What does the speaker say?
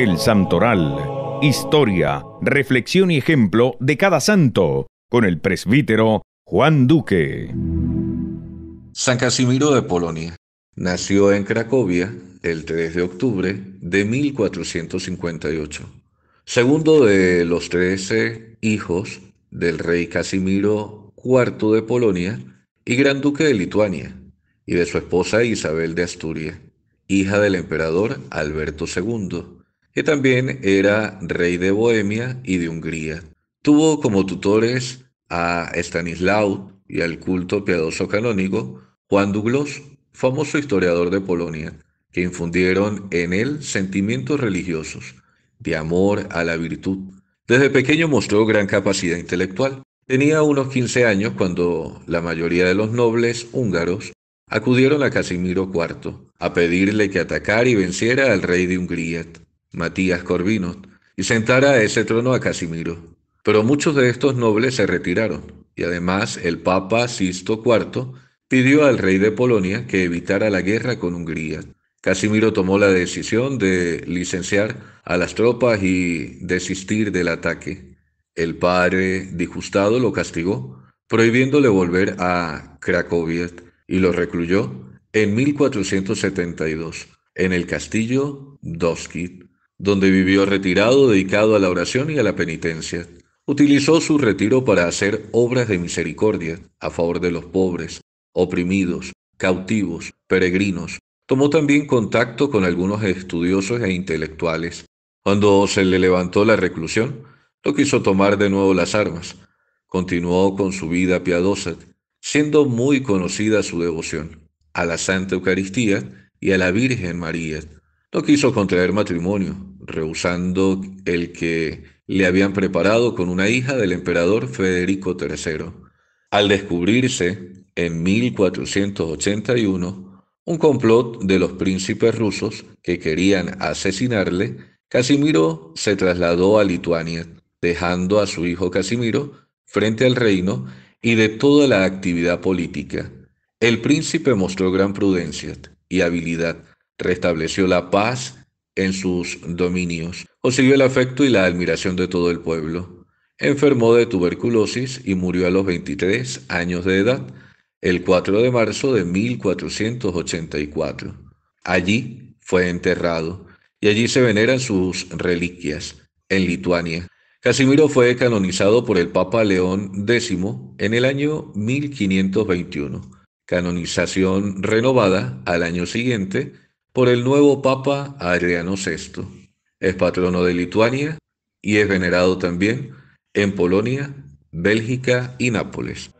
El Santoral. Historia, reflexión y ejemplo de cada santo, con el presbítero Juan Duque. San Casimiro de Polonia nació en Cracovia el 3 de octubre de 1458, segundo de los 13 hijos del rey Casimiro IV de Polonia y Gran Duque de Lituania, y de su esposa Isabel de Asturias, hija del emperador Alberto II que también era rey de Bohemia y de Hungría. Tuvo como tutores a Stanislao y al culto piadoso canónigo Juan Duglos, famoso historiador de Polonia, que infundieron en él sentimientos religiosos, de amor a la virtud. Desde pequeño mostró gran capacidad intelectual. Tenía unos 15 años cuando la mayoría de los nobles húngaros acudieron a Casimiro IV a pedirle que atacara y venciera al rey de Hungría. Matías Corvino, y sentara ese trono a Casimiro. Pero muchos de estos nobles se retiraron, y además el Papa Sisto IV pidió al rey de Polonia que evitara la guerra con Hungría. Casimiro tomó la decisión de licenciar a las tropas y desistir del ataque. El padre disgustado lo castigó, prohibiéndole volver a Cracovia y lo recluyó en 1472 en el castillo donde vivió retirado dedicado a la oración y a la penitencia. Utilizó su retiro para hacer obras de misericordia a favor de los pobres, oprimidos, cautivos, peregrinos. Tomó también contacto con algunos estudiosos e intelectuales. Cuando se le levantó la reclusión, no quiso tomar de nuevo las armas. Continuó con su vida piadosa, siendo muy conocida su devoción a la Santa Eucaristía y a la Virgen María. No quiso contraer matrimonio, rehusando el que le habían preparado con una hija del emperador Federico III. Al descubrirse en 1481 un complot de los príncipes rusos que querían asesinarle, Casimiro se trasladó a Lituania, dejando a su hijo Casimiro frente al reino y de toda la actividad política. El príncipe mostró gran prudencia y habilidad restableció la paz en sus dominios, consiguió el afecto y la admiración de todo el pueblo. Enfermó de tuberculosis y murió a los 23 años de edad, el 4 de marzo de 1484. Allí fue enterrado y allí se veneran sus reliquias, en Lituania. Casimiro fue canonizado por el Papa León X en el año 1521, canonización renovada al año siguiente por el nuevo Papa Adriano VI. Es patrono de Lituania y es venerado también en Polonia, Bélgica y Nápoles.